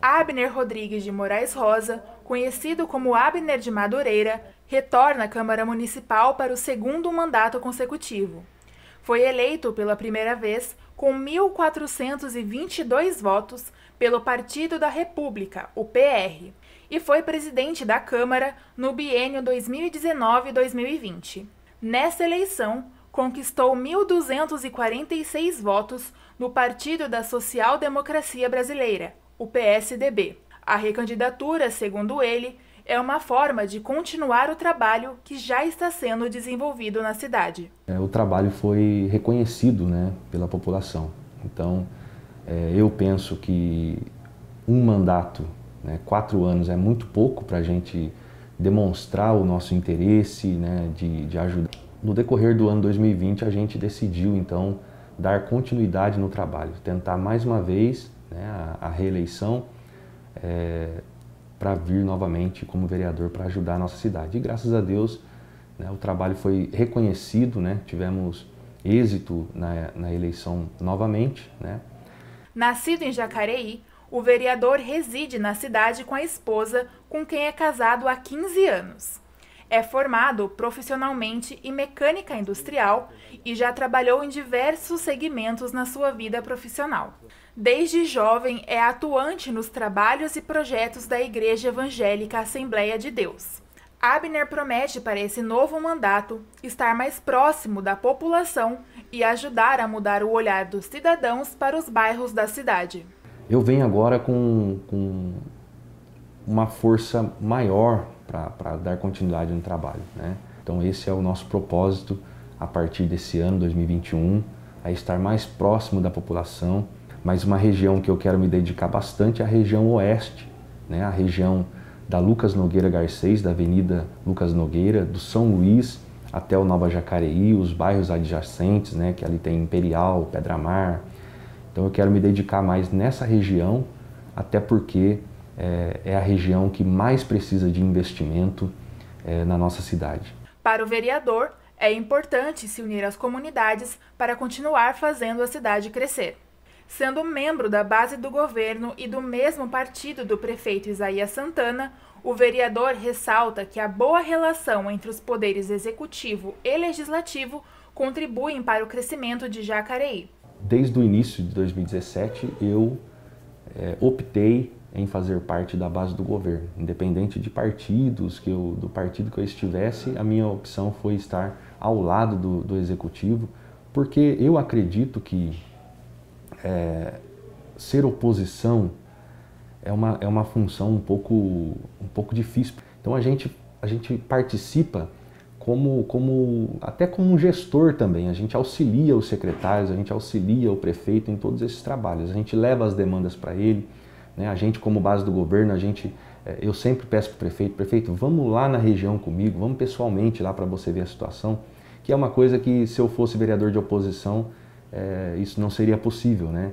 Abner Rodrigues de Moraes Rosa, conhecido como Abner de Madureira, retorna à Câmara Municipal para o segundo mandato consecutivo. Foi eleito pela primeira vez com 1.422 votos pelo Partido da República, o PR, e foi presidente da Câmara no biênio 2019-2020. Nessa eleição, conquistou 1.246 votos no Partido da Social Democracia Brasileira, o PSDB. A recandidatura, segundo ele, é uma forma de continuar o trabalho que já está sendo desenvolvido na cidade. É, o trabalho foi reconhecido né, pela população. Então, é, eu penso que um mandato, né, quatro anos, é muito pouco para a gente demonstrar o nosso interesse né, de, de ajudar. No decorrer do ano 2020, a gente decidiu então dar continuidade no trabalho, tentar mais uma vez né, a, a, reeleição é, eh, para vir novamente como vereador para ajudar a nossa cidade. E graças a Deus né, o trabalho foi reconhecido, né, tivemos êxito na, na eleição novamente. Né. Nascido em Jacareí, o vereador reside na cidade com a esposa, com quem é casado há 15 anos. É formado profissionalmente em mecânica industrial e já trabalhou em diversos segmentos na sua vida profissional. Desde jovem é atuante nos trabalhos e projetos da Igreja Evangélica Assembleia de Deus. Abner promete para esse novo mandato estar mais próximo da população e ajudar a mudar o olhar dos cidadãos para os bairros da cidade. Eu venho agora com, com uma força maior para dar continuidade no trabalho. Né? Então esse é o nosso propósito a partir desse ano 2021, a estar mais próximo da população, mas uma região que eu quero me dedicar bastante é a região oeste, né? a região da Lucas Nogueira Garcês, da Avenida Lucas Nogueira, do São Luís até o Nova Jacareí, os bairros adjacentes, né? que ali tem Imperial, Pedramar. Então eu quero me dedicar mais nessa região, até porque é, é a região que mais precisa de investimento é, na nossa cidade. Para o vereador, é importante se unir às comunidades para continuar fazendo a cidade crescer. Sendo membro da base do governo e do mesmo partido do prefeito Isaías Santana, o vereador ressalta que a boa relação entre os poderes executivo e legislativo contribuem para o crescimento de Jacareí. Desde o início de 2017, eu é, optei em fazer parte da base do governo. Independente de partidos, que eu, do partido que eu estivesse, a minha opção foi estar ao lado do, do executivo, porque eu acredito que é, ser oposição é uma, é uma função um pouco, um pouco difícil. Então a gente, a gente participa como, como até como um gestor também. A gente auxilia os secretários, a gente auxilia o prefeito em todos esses trabalhos. A gente leva as demandas para ele, né? A gente, como base do governo, a gente, eh, eu sempre peço para o prefeito, prefeito, vamos lá na região comigo, vamos pessoalmente lá para você ver a situação, que é uma coisa que se eu fosse vereador de oposição, é, isso não seria possível, né?